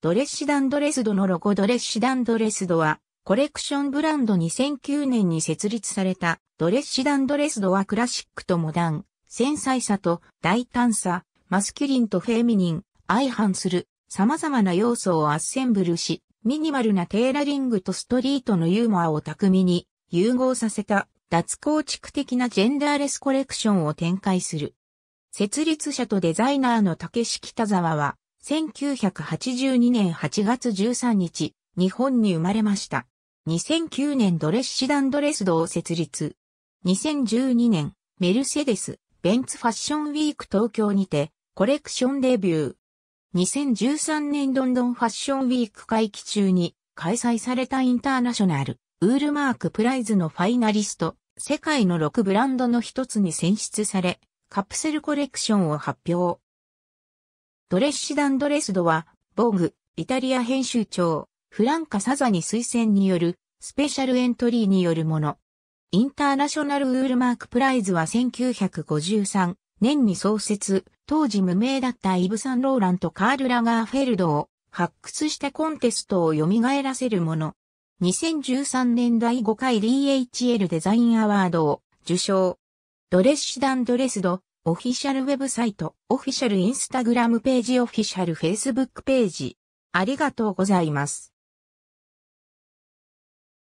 ドレッシダンドレスドのロゴドレッシダンドレスドは、コレクションブランド2009年に設立されたドレッシダンドレスドはクラシックとモダン、繊細さと大胆さ、マスキュリンとフェミニン、相反する様々な要素をアッセンブルし、ミニマルなテーラリングとストリートのユーモアを巧みに融合させた脱構築的なジェンダーレスコレクションを展開する。設立者とデザイナーの竹式田沢は、1982年8月13日、日本に生まれました。2009年ドレッシダンドレスドを設立。2012年、メルセデス、ベンツファッションウィーク東京にて、コレクションデビュー。2013年ロンドンファッションウィーク会期中に開催されたインターナショナル、ウールマークプライズのファイナリスト、世界の6ブランドの一つに選出され、カプセルコレクションを発表。ドレッシダン・ドレスドは、ボーグ、イタリア編集長、フランカ・サザに推薦による、スペシャルエントリーによるもの。インターナショナルウールマークプライズは1953年に創設、当時無名だったイブ・サンローランとカール・ラガーフェルドを発掘したコンテストを蘇らせるもの。2013年第5回 DHL デザインアワードを受賞。ドレッシダン・ドレスド、オフィシャルウェブサイト、オフィシャルインスタグラムページ、オフィシャルフェイスブックページ。ありがとうございます。